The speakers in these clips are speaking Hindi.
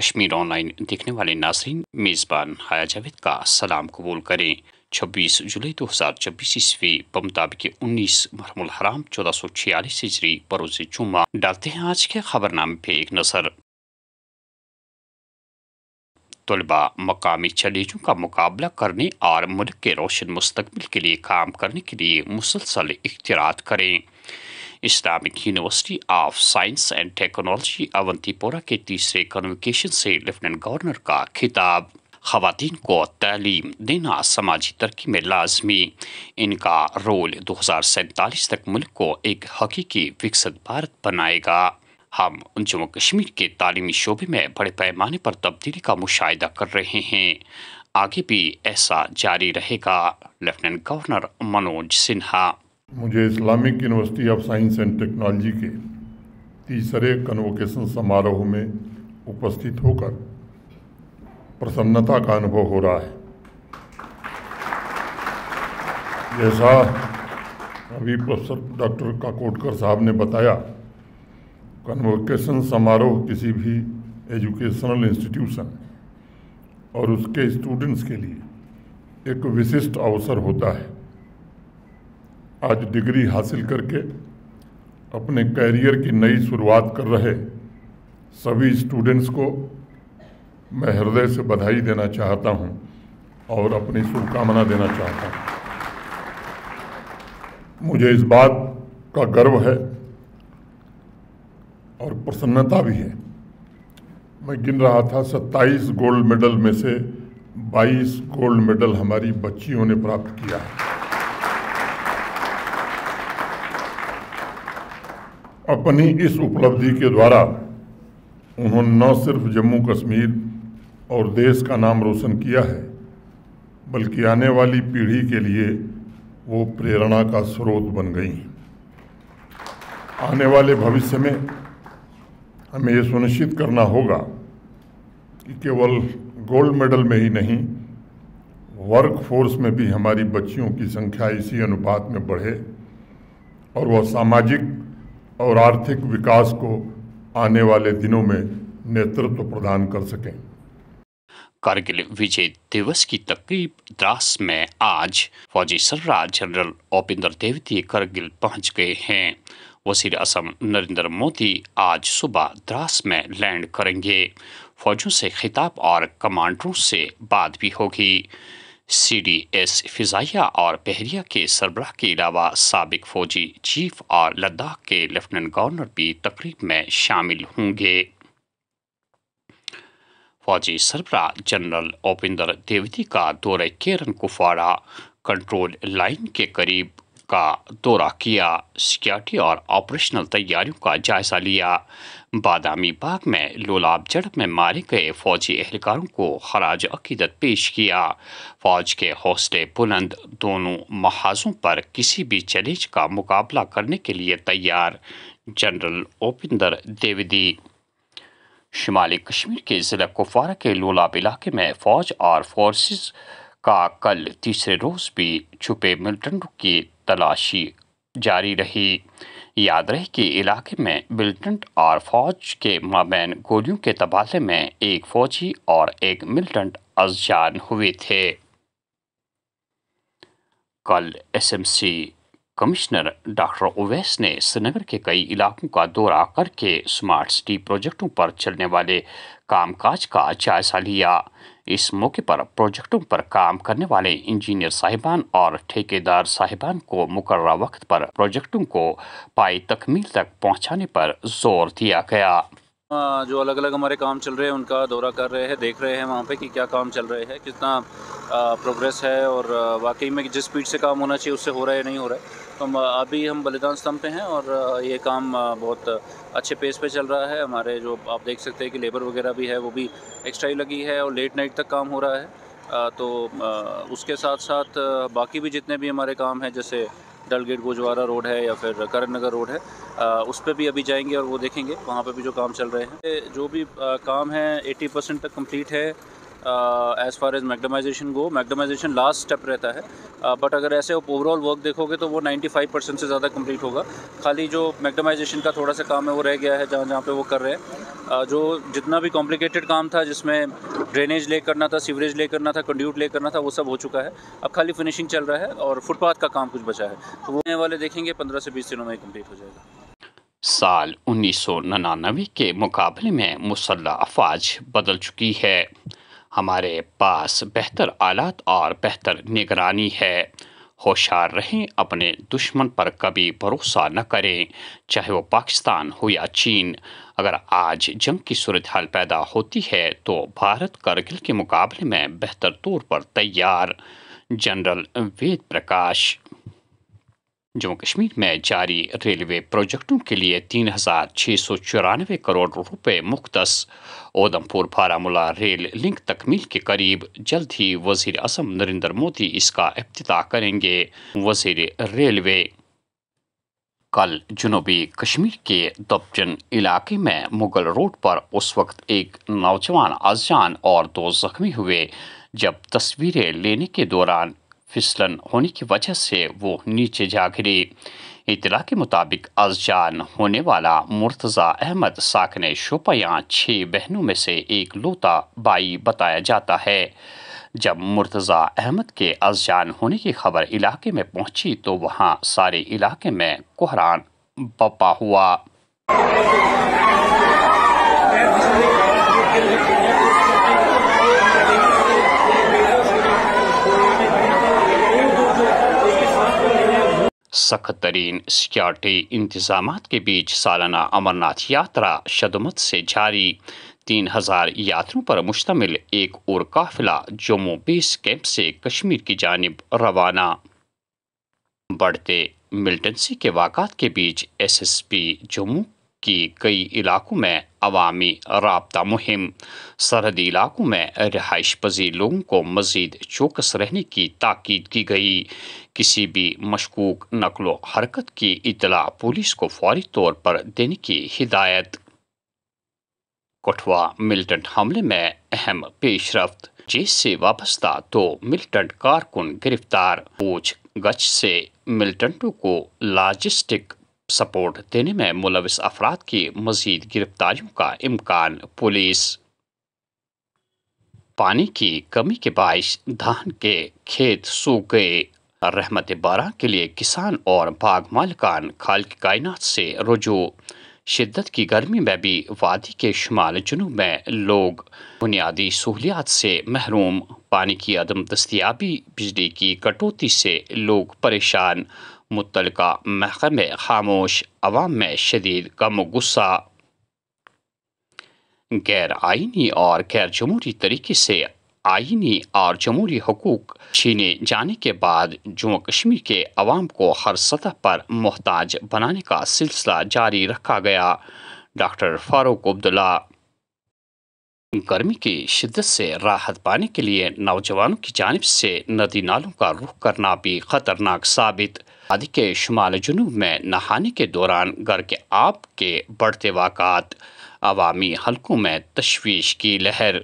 कश्मीर ऑनलाइन देखने वाले नासरीन मेज़बान हाया जावेद का सलाम कबूल करें 26 जुलाई 2026 ईस्वी बमताबिक उन्नीस मरम हराम चौदह सौ छियालीस हिजरी बरोज जुम्मा डालते हैं आज के खबरनामे पे एक नज़र तलबा मकामी चैलेंजों का मुकाबला करने और मुल्क के रोशन मुस्तबिल के लिए काम करने के लिए मुसलसल इख्तरात करें Islamic University of Science and Technology Awantipora के तीसरे कन्विकेशन से लेफ्टिनेंट गवर्नर का खिताब खातन को तालीम देना समाजी तरक्की में लाजमी इनका रोल दो हज़ार सैंतालीस तक मुल्क को एक हकीकी विकसित भारत बनाएगा हम जम्मू कश्मीर के तालीमी शोबे में बड़े पैमाने पर तब्दीली का मुशाह कर रहे हैं आगे भी ऐसा जारी रहेगा लेफ्टिनेंट गवर्नर मनोज सिन्हा मुझे Islamic University of Science and Technology के तीसरे कन्वोकेशन समारोह में उपस्थित होकर प्रसन्नता का अनुभव हो रहा है जैसा अभी प्रोफेसर डॉक्टर काकोटकर साहब ने बताया कन्वोकेशन समारोह किसी भी एजुकेशनल इंस्टीट्यूशन और उसके स्टूडेंट्स के लिए एक विशिष्ट अवसर होता है आज डिग्री हासिल करके अपने कैरियर की नई शुरुआत कर रहे सभी स्टूडेंट्स को मैं हृदय से बधाई देना चाहता हूं और अपनी शुभकामना देना चाहता हूं मुझे इस बात का गर्व है और प्रसन्नता भी है मैं गिन रहा था 27 गोल्ड मेडल में से 22 गोल्ड मेडल हमारी बच्चियों ने प्राप्त किया है अपनी इस उपलब्धि के द्वारा उन्होंने न सिर्फ जम्मू कश्मीर और देश का नाम रोशन किया है बल्कि आने वाली पीढ़ी के लिए वो प्रेरणा का स्रोत बन गई आने वाले भविष्य में हमें ये सुनिश्चित करना होगा कि केवल गोल्ड मेडल में ही नहीं वर्क फोर्स में भी हमारी बच्चियों की संख्या इसी अनुपात में बढ़े और वह सामाजिक और आर्थिक विकास को आने वाले दिनों में नेतृत्व प्रदान कर सकें कारगिल विजय दिवस की तकरीब द्रास में आज फौजी सर्रा जनरल ओपिंदर देवती करगिल पहुंच गए हैं वजीर असम नरेंद्र मोदी आज सुबह द्रास में लैंड करेंगे फौजों से खिताब और कमांडरों से बात भी होगी सी डी एस फिजाइया और बहरिया के सरबराह के अलावा सबक फौजी चीफ और लद्दाख के लेफ्टिनेंट गवर्नर भी तकरीब में शामिल होंगे फौजी सरबरा जनरल ओपिंदर देवती का दौरे केरन कुफारा कंट्रोल लाइन के करीब का दौरा किया सिक्योरिटी और ऑपरेशनल तैयारियों का जायजा लिया बादामी बाग में लोलाब झड़प में मारे गए फौजी एहलकारों को खराज अकीदत पेश किया फौज के हौसले बुलंद दोनों महाजों पर किसी भी चैलेंज का मुकाबला करने के लिए तैयार जनरल ओपिंदर देवदी शुमाली कश्मीर के ज़िला कुपवारा के लोलाब इलाके में फौज और फोर्सेस का कल तीसरे रोज भी छुपे मिलिटेंट की तलाशी जारी रही याद रहे कि इलाके में मिलिटेंट और फौज के माबैन गोलियों के तबादले में एक फौजी और एक मिलिटेंट अजान हुए थे कल एसएमसी कमिश्नर डॉक्टर ओवैस ने श्रीनगर के कई इलाकों का दौरा करके स्मार्ट सिटी प्रोजेक्टों पर चलने वाले कामकाज का जायजा लिया इस मौके पर प्रोजेक्टों पर काम करने वाले इंजीनियर साहिबान और ठेकेदार साहिबान को मुकर वक्त पर प्रोजेक्टों को पाई तकमील तक पहुंचाने पर जोर दिया गया जो अलग अलग हमारे काम चल रहे हैं उनका दौरा कर रहे हैं देख रहे हैं वहाँ पे कि क्या काम चल रहे हैं कितना प्रोग्रेस है और वाकई में जिस स्पीड से काम होना चाहिए उससे हो रहा है नहीं हो रहा है तो अभी हम बलिदान स्तंभ पे हैं और ये काम बहुत अच्छे पेस पे चल रहा है हमारे जो आप देख सकते हैं कि लेबर वगैरह भी है वो भी एक्स्ट्रा ही लगी है और लेट नाइट तक काम हो रहा है तो उसके साथ साथ बाकी भी जितने भी हमारे काम हैं जैसे डल गेट गुजवारा रोड है या फिर करण नगर रोड है आ, उस पर भी अभी जाएंगे और वो देखेंगे वहाँ पर भी जो काम चल रहे हैं जो भी आ, काम है 80 परसेंट तक कंप्लीट है as far as macadamisation go macadamisation last step रहता है बट uh, अगर ऐसे आप ओवरऑल वर्क देखोगे तो वो 95 परसेंट से ज़्यादा कंप्लीट होगा खाली जो मैगडमाइजेशन का थोड़ा सा काम है वो रह गया है जहाँ जहाँ पे वो कर रहे हैं uh, जो जितना भी कॉम्प्लिकेटेड काम था जिसमें ड्रेनेज ले करना था सीवरेज ले करना था कंड्यूट ले करना था वो सब हो चुका है अब खाली फिनिशिंग चल रहा है और फुटपाथ का काम कुछ बचा है तो वो वाले देखेंगे पंद्रह से बीस दिनों में कम्प्लीट हो जाएगा साल उन्नीस के मुकाबले में मुसल्ला अफवाज बदल चुकी है हमारे पास बेहतर आलात और बेहतर निगरानी है होशियार रहें अपने दुश्मन पर कभी भरोसा न करें चाहे वो पाकिस्तान हो या चीन अगर आज जंग की सूरत हाल पैदा होती है तो भारत करगिल के मुकाबले में बेहतर तौर पर तैयार जनरल वेद प्रकाश जम्मू कश्मीर में जारी रेलवे प्रोजेक्टों के लिए तीन हजार छः सौ चौरानवे करोड़ रुपए मुख्तस ओदमपुर बारामूला रेल लिंक तकमील के करीब जल्द ही वजीर असम नरेंद्र मोदी इसका अफ्ताह करेंगे वजीर रेलवे कल जनूबी कश्मीर के दबजन इलाके में मुगल रोड पर उस वक्त एक नौजवान अजान और दो जख्मी हुए जब तस्वीरें लेने के दौरान फिसलन होने की वजह से वो नीचे जा गिरे इतला के मुताबिक अजान होने वाला मुर्तज़ा अहमद साकने शोपया छः बहनों में से एक लोता बाई बताया जाता है जब मुर्तज़ा अहमद के अजान होने की खबर इलाके में पहुंची तो वहां सारे इलाके में कोहरान बपा हुआ सख्त तरीन सिक्योरिटी इंतजाम के बीच सालाना अमरनाथ यात्रा शदमत से जारी तीन हजार यात्रियों पर मुश्तमिल एक और काफिला जम्मू बेस कैंप से कश्मीर की जानब रवाना बढ़ते मिलटेंसी के वाक़ के बीच एस एस पी जम्मू की कई इलाकों में अवामी रबता मुहिम सरहदी इलाकों में रिहाइश पजीर लोगों को मजीद चौकस रहने की ताकीद की गई किसी भी मशकूक नकलो हरकत की इतला पुलिस को फौरी तौर पर देने की हिदायत कठुआ मिलिटेंट हमले में अहम पेशरफ जेस से वाबस्ता दो तो मिलिटेंट कारकुन गिरफ्तार पूछ गच से मिलिटेंटों को लॉजिस्टिक सपोर्ट देने में मुलविस अफराद की मजीद गिरफ्तारियों का इम्कान पुलिस पानी की कमी के बायस धान के खेत सूख गए रहमत बारा के लिए किसान और बाग मालिकान खाल की कायनात से रुजू शिद्दत की गर्मी में भी वादी के शुमाल जुनूब में लोग बुनियादी सहूलियात से महरूम पानी की अदम दस्तियाबी बिजली की कटौती से लोग परेशान मुतल महकमे खामोश अवाम में शदीद गम गुस्सा गैर आइनी और गैर जमहूरी तरीके से आइनी और जमहूरी हकूक छीने जाने के बाद जम्मू कश्मीर के अवाम को हर सतह पर मोहताज बनाने का सिलसिला जारी रखा गया डॉक्टर फारूक अब्दुल्ला गर्मी की शिद्दत से राहत पाने के लिए नौजवानों की जानब से नदी नालों का रुख करना भी खतरनाक साबित आदि के शुमाल जुनूब में नहाने के दौरान घर के आप के बढ़ते वाकत अवामी हलकों में तशवीश की लहर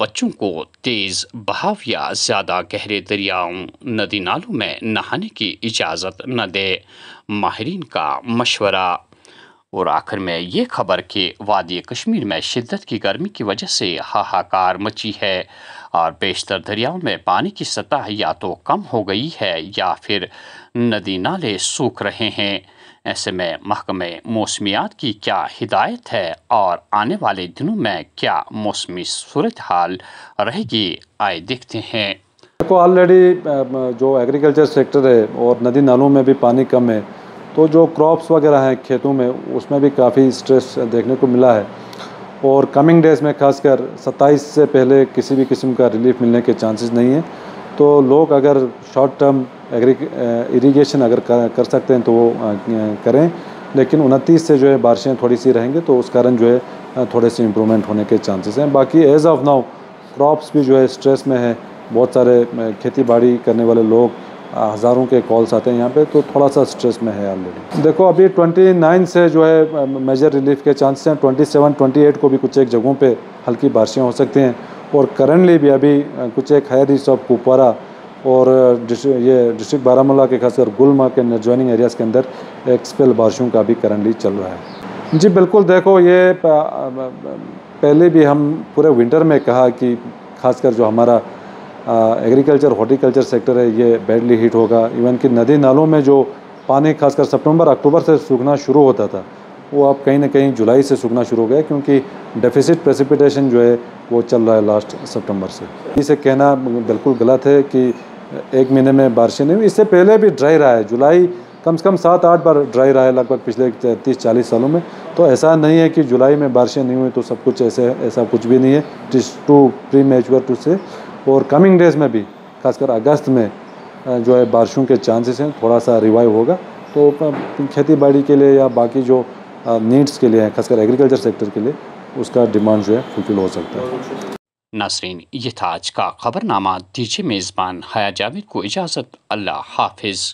बच्चों को तेज़ बहाव या ज़्यादा गहरे दरियाओं नदी नालों में नहाने की इजाज़त न दे माहरीन का मशवरा और आखिर में ये खबर कि वादी कश्मीर में शिद्दत की गर्मी की वजह से हाहाकार मची है और बेशतर दरियाओं में पानी की सतह या तो कम हो गई है या फिर नदी नाले सूख रहे हैं ऐसे में महकमे मौसमियात की क्या हिदायत है और आने वाले दिनों में क्या मौसमी सूरत हाल रहेगी आए देखते हैं देखो ऑलरेडी जो एग्रीकल्चर सेक्टर है और नदी नालों में भी पानी कम है तो जो क्रॉप्स वगैरह हैं खेतों में उसमें भी काफ़ी स्ट्रेस देखने को मिला है और कमिंग डेज़ में खासकर 27 से पहले किसी भी किस्म का रिलीफ मिलने के चांसेस नहीं हैं तो लोग अगर शॉर्ट टर्म एग्री इरीगेशन अगर कर सकते हैं तो वो करें लेकिन उनतीस से जो है बारिशें थोड़ी सी रहेंगी तो उस कारण जो है थोड़े से इम्प्रूवमेंट होने के चांसेस हैं बाकी एज ऑफ नाउ क्रॉप्स भी जो है स्ट्रेस में है बहुत सारे खेती बाड़ी करने वाले लोग हज़ारों के कॉल्स आते हैं यहाँ पे तो थोड़ा सा स्ट्रेस में है ऑलरेडी देखो अभी 29 से जो है मेजर रिलीफ के चांसेस हैं 27, 28 को भी कुछ एक जगहों पे हल्की बारिशें हो सकती हैं और करंटली भी अभी कुछ एक हायर रिस्ट ऑफ कुपवारा और ये डिस्ट्रिक्ट बारामूला के खासकर गुलमा के ज्वाइनिंग एरियाज़ के अंदर एक्सपेल बारिशों का भी करंटली चल रहा है जी बिल्कुल देखो ये पहले भी हम पूरे विंटर में कहा कि खासकर जो हमारा एग्रीकल्चर हॉर्टिकल्चर सेक्टर है ये बैडली हिट होगा इवन कि नदी नालों में जो पानी खासकर सितंबर अक्टूबर से सूखना शुरू होता था वो अब कहीं ना कहीं जुलाई से सूखना शुरू हो गया क्योंकि डेफिसिट प्रेसिपिटेशन जो है वो चल रहा है लास्ट सितंबर से इसे कहना बिल्कुल गलत है कि एक महीने में बारिशें नहीं हुई इससे पहले भी ड्राई रहा है जुलाई कम से कम सात आठ बार ड्राई रहा है लगभग पिछले तीस चालीस सालों में तो ऐसा नहीं है कि जुलाई में बारिशें नहीं हुई तो सब कुछ ऐसे ऐसा कुछ भी नहीं है टू प्री मेचर टू से और कमिंग डेज़ में भी खासकर अगस्त में जो है बारिशों के चांसेस हैं थोड़ा सा रिवाइव होगा तो खेती बाड़ी के लिए या बाकी जो नीड्स के लिए है खासकर एग्रीकल्चर सेक्टर के लिए उसका डिमांड जो है फुलफिल हो सकता है नासरीन ये था आज का खबरनामा दीजिए मेज़बान हया जावेद को इजाज़त अल्लाह हाफिज़